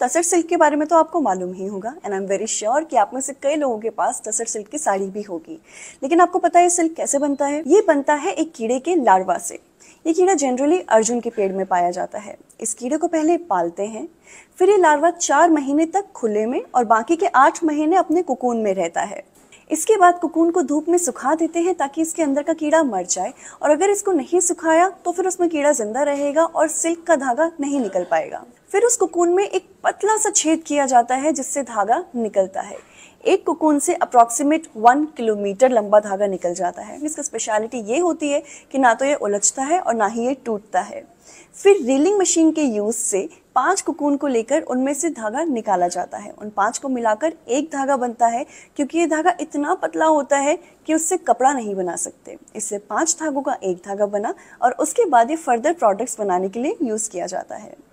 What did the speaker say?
तसर silk के बारे में तो आपको मालूम ही होगा and I am very sure कि आप में से कई लोगों के पास तसर सिल्क की साड़ी भी होगी लेकिन आपको पता है सिल्क कैसे बनता है ये बनता है एक कीड़े के लार्वा से ये कीड़ा जनरली अर्जुन के पेड़ में पाया जाता है इस कीड़े को पहले पालते हैं फिर ये लार्वा चार महीने तक खुले में और बाकी के आठ महीने अपने कुकून में रहता है इसके बाद कुकून को धूप में सुखा देते हैं ताकि इसके अंदर का कीड़ा मर जाए और अगर इसको नहीं सुखाया तो फिर उसमें कीड़ा जिंदा रहेगा और सिल्क का धागा नहीं निकल पाएगा फिर उस कुकून में एक पतला सा छेद किया जाता है जिससे धागा निकलता है एक कोकून से अप्रॉक्सीमेट वन किलोमीटर लंबा धागा निकल जाता है इसका स्पेशलिटी ये होती है कि ना तो ये उलझता है और ना ही ये टूटता है फिर रीलिंग मशीन के यूज से पांच कुकून को लेकर उनमें से धागा निकाला जाता है उन पांच को मिलाकर एक धागा बनता है क्योंकि ये धागा इतना पतला होता है कि उससे कपड़ा नहीं बना सकते इससे पांच धागों का एक धागा बना और उसके बाद ये फर्दर प्रोडक्ट्स बनाने के लिए यूज किया जाता है